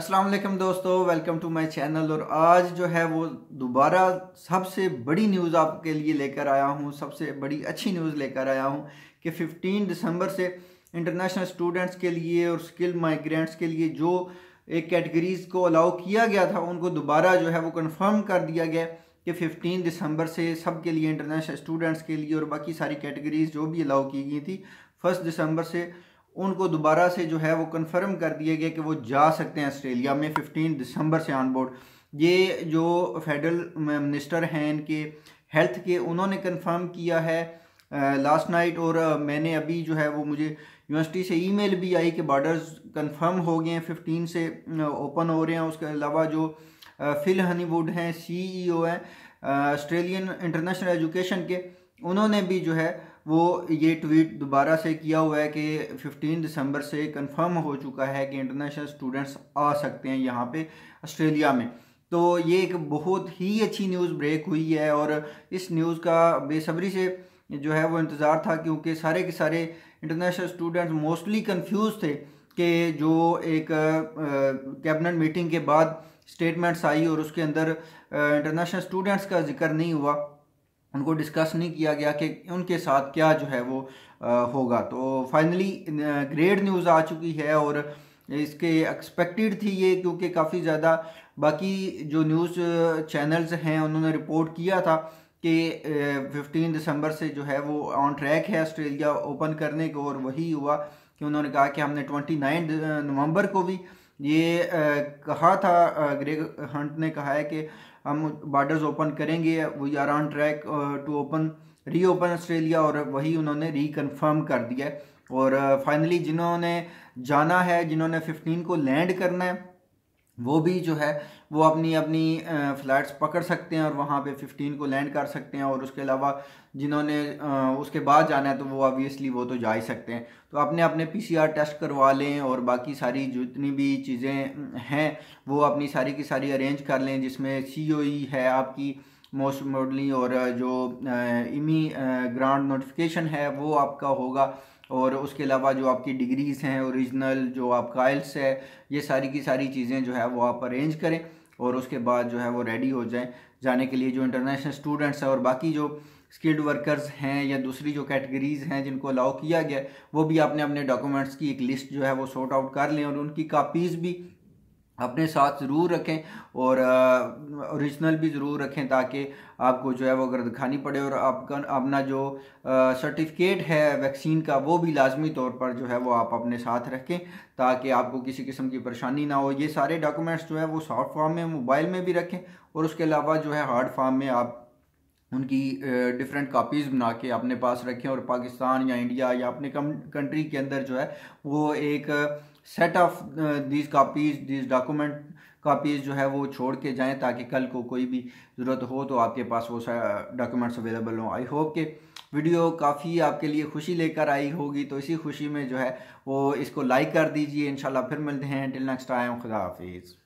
अस्सलाम वालेकुम दोस्तों वेलकम टू माय चैनल और आज जो है वो दोबारा सबसे बड़ी न्यूज़ आपके लिए लेकर आया हूँ सबसे बड़ी अच्छी न्यूज़ लेकर आया हूँ कि 15 दिसंबर से इंटरनेशनल स्टूडेंट्स के लिए और स्किल माइग्रेंट्स के लिए जो एक कैटेगरीज को अलाउ किया गया था उनको दोबारा जो है वो कन्फर्म कर दिया गया कि 15 दिसंबर से सब के लिए इंटरनेशनल स्टूडेंट्स के लिए और बाकी सारी कैटेगरीज जो भी अलाउ की गई थी फर्स्ट दिसंबर से उनको दोबारा से जो है वो कन्फर्म कर दिया गया कि वो जा सकते हैं ऑस्ट्रेलिया में फिफ्टीन दिसंबर से ऑन बोर्ड ये जो फेडरल मिनिस्टर हैं इनके हेल्थ के उन्होंने कन्फर्म किया है लास्ट नाइट और मैंने अभी जो है वो मुझे यूनिवर्सिटी से ईमेल भी आई कि बॉर्डर्स कंफर्म हो गए हैं फिफ्टीन से ओपन हो रहे हैं उसके अलावा जो फिल हनीवुड हैं सीईओ e हैं ऑस्ट्रेलियन इंटरनेशनल एजुकेशन के उन्होंने भी जो है वो ये ट्वीट दोबारा से किया हुआ है कि 15 दिसंबर से कंफर्म हो चुका है कि इंटरनेशनल स्टूडेंट्स आ सकते हैं यहाँ पे ऑस्ट्रेलिया में तो ये एक बहुत ही अच्छी न्यूज़ ब्रेक हुई है और इस न्यूज़ का बेसब्री से जो है वो इंतज़ार था क्योंकि सारे के सारे इंटरनेशनल स्टूडेंट्स मोस्टली कन्फ्यूज़ थे कि जो एक कैबिनेट मीटिंग के बाद स्टेटमेंट्स आई और उसके अंदर इंटरनेशनल स्टूडेंट्स का जिक्र नहीं हुआ उनको डिस्कस नहीं किया गया कि उनके साथ क्या जो है वो होगा तो फाइनली ग्रेट न्यूज़ आ चुकी है और इसके एक्सपेक्टेड थी ये क्योंकि काफ़ी ज़्यादा बाकी जो न्यूज़ चैनल्स हैं उन्होंने रिपोर्ट किया था कि फिफ्टीन दिसंबर से जो है वो ऑन ट्रैक है ऑस्ट्रेलिया ओपन करने को और वही हुआ कि उन्होंने कहा कि हमने ट्वेंटी नाइन नवम्बर को भी ये कहा था ग्रेग हंट ने कहा है कि हम बॉर्डर्स ओपन करेंगे we are on track to open reopen Australia और वही उन्होंने रिकनफर्म कर दिया और फाइनली जिन्होंने जाना है जिन्होंने फिफ्टीन को लैंड करना है वो भी जो है वो अपनी अपनी फ़्लाइट्स पकड़ सकते हैं और वहाँ पे 15 को लैंड कर सकते हैं और उसके अलावा जिन्होंने उसके बाद जाना है तो वो ऑब्वियसली वो तो जा ही सकते हैं तो अपने अपने पीसीआर टेस्ट करवा लें और बाकी सारी जितनी भी चीज़ें हैं वो अपनी सारी की सारी अरेंज कर लें जिसमें सी e है आपकी मोस्ट मोडली और जो इमी ग्रांड नोटिफिकेशन है वो आपका होगा और उसके अलावा जो आपकी डिग्रीज़ हैं ओरिजिनल जो आपका आइल्स है ये सारी की सारी चीज़ें जो है वो आप अरेंज करें और उसके बाद जो है वो रेडी हो जाएँ जाने के लिए जो इंटरनेशनल स्टूडेंट्स हैं और बाकी जो स्किल्ड वर्कर्स हैं या दूसरी जो कैटेगरीज़ हैं जिनको अलाउ किया गया वो भी आपने अपने डॉक्यूमेंट्स की एक लिस्ट जो है वो सॉर्ट आउट कर लें और उनकी कापीज़ भी अपने साथ ज़रूर रखें और ओरिजिनल भी ज़रूर रखें ताकि आपको जो है वो अगर दिखानी पड़े और आपका अपना जो सर्टिफिकेट है वैक्सीन का वो भी लाजमी तौर पर जो है वो आप अपने साथ रखें ताकि आपको किसी किस्म की परेशानी ना हो ये सारे डॉक्यूमेंट्स जो है वो सॉफ्ट फॉर्म में मोबाइल में भी रखें और उसके अलावा जो है हार्ड फॉर्म में आप उनकी डिफरेंट कापीज़ बना के अपने पास रखें और पाकिस्तान या इंडिया या अपने कंट्री के अंदर जो है वो एक set of these copies these document copies जो है वो छोड़ के जाएँ ताकि कल को कोई भी ज़रूरत हो तो आपके पास वो डॉक्यूमेंट्स अवेलेबल हों आई होप के वीडियो काफ़ी आपके लिए खुशी लेकर आई होगी तो इसी खुशी में जो है वो इसको लाइक कर दीजिए इंशाल्लाह फिर मिलते हैं टिल नेक्स्ट टाइम खुदा हाफिज़